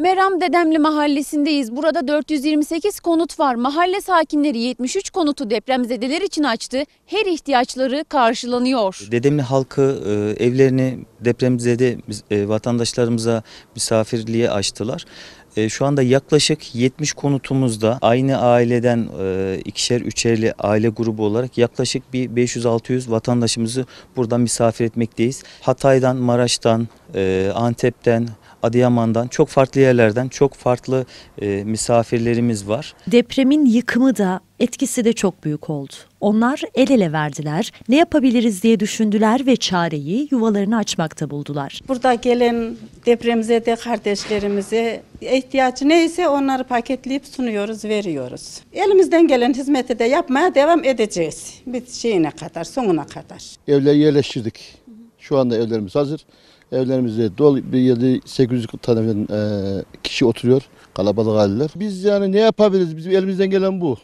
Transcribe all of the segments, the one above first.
Meram Dedemli mahallesindeyiz. Burada 428 konut var. Mahalle sakinleri 73 konutu depremzedeler için açtı. Her ihtiyaçları karşılanıyor. Dedemli halkı e, evlerini depremzede e, vatandaşlarımıza misafirliğe açtılar. E, şu anda yaklaşık 70 konutumuzda aynı aileden ikişer üçerli aile grubu olarak yaklaşık bir 500-600 vatandaşımızı buradan misafir etmekteyiz. Hatay'dan, Maraş'tan, Antep'ten, Adıyaman'dan, çok farklı yerlerden çok farklı e, misafirlerimiz var. Depremin yıkımı da etkisi de çok büyük oldu. Onlar el ele verdiler, ne yapabiliriz diye düşündüler ve çareyi yuvalarını açmakta buldular. Burada gelen depremize de kardeşlerimize ihtiyacı neyse onları paketleyip sunuyoruz, veriyoruz. Elimizden gelen hizmeti de yapmaya devam edeceğiz. Bir şeyine kadar, sonuna kadar. Evleri yerleştirdik. Şu anda evlerimiz hazır. Evlerimizde dol bir yedi 800 tane e, kişi oturuyor. Kalabalık aileler. Biz yani ne yapabiliriz? Bizim elimizden gelen bu.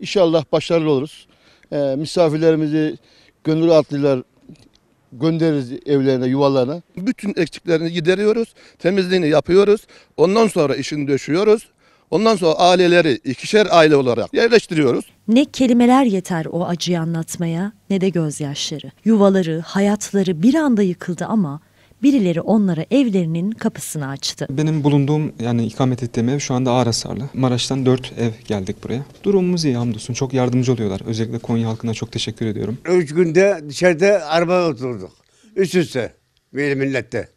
İnşallah başarılı oluruz. E, misafirlerimizi gönül atlıyorlar göndeririz evlerine, yuvalarına. Bütün eksiklerini gideriyoruz, temizliğini yapıyoruz. Ondan sonra işini döşüyoruz. Ondan sonra aileleri ikişer aile olarak yerleştiriyoruz. Ne kelimeler yeter o acıyı anlatmaya ne de gözyaşları. Yuvaları, hayatları bir anda yıkıldı ama birileri onlara evlerinin kapısını açtı. Benim bulunduğum yani ikamet ettiğim ev şu anda ağır hasarlı. Maraş'tan dört ev geldik buraya. Durumumuz iyi hamdolsun. Çok yardımcı oluyorlar. Özellikle Konya halkına çok teşekkür ediyorum. Üç günde dışarıda araba oturduk. Üst üste. Böyle millette.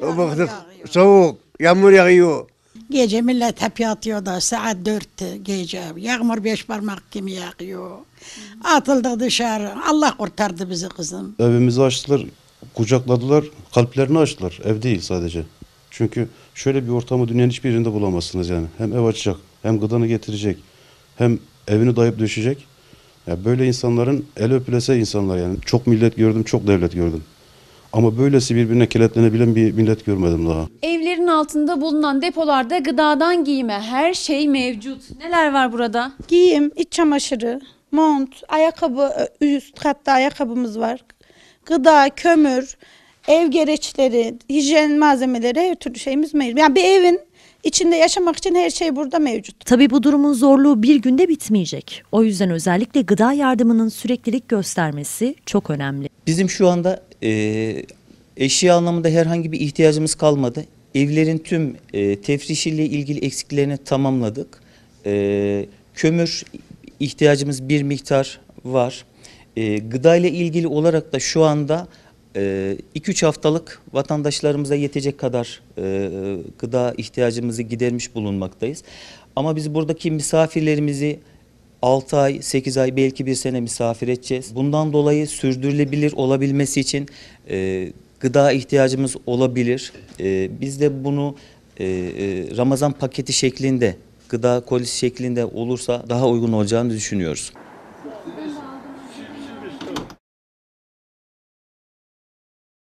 Ya, baktık yağıyor. soğuk, yağmur yağıyor. Gece millet hep yatıyor da saat dört gece. Yağmur beş parmak gibi yağıyor. Hmm. Atıldık dışarı. Allah kurtardı bizi kızım. Evimizi açtılar, kucakladılar, kalplerini açtılar. Ev değil sadece. Çünkü şöyle bir ortamı dünyanın hiçbir yerinde bulamazsınız yani. Hem ev açacak, hem gıdanı getirecek, hem evini dayıp döşecek. yani böyle insanların el öpülese insanlar yani. Çok millet gördüm, çok devlet gördüm. Ama böylesi birbirine kilitlenebilen bir millet görmedim daha. Evlerin altında bulunan depolarda gıdadan giyime her şey mevcut. Neler var burada? Giyim, iç çamaşırı, mont, ayakkabı, e, üst katta ayakkabımız var. Gıda, kömür, ev gereçleri, hijyen malzemeleri her türlü şeyimiz mevcut. Yani bir evin İçinde yaşamak için her şey burada mevcut. Tabii bu durumun zorluğu bir günde bitmeyecek. O yüzden özellikle gıda yardımının süreklilik göstermesi çok önemli. Bizim şu anda e, eşya anlamında herhangi bir ihtiyacımız kalmadı. Evlerin tüm e, tefrişiyle ilgili eksiklerini tamamladık. E, kömür ihtiyacımız bir miktar var. E, gıda ile ilgili olarak da şu anda 2-3 ee, haftalık vatandaşlarımıza yetecek kadar e, gıda ihtiyacımızı gidermiş bulunmaktayız. Ama biz buradaki misafirlerimizi 6 ay, 8 ay belki bir sene misafir edeceğiz. Bundan dolayı sürdürülebilir olabilmesi için e, gıda ihtiyacımız olabilir. E, biz de bunu Ramazan paketi şeklinde, gıda kolisi şeklinde olursa daha uygun olacağını düşünüyoruz.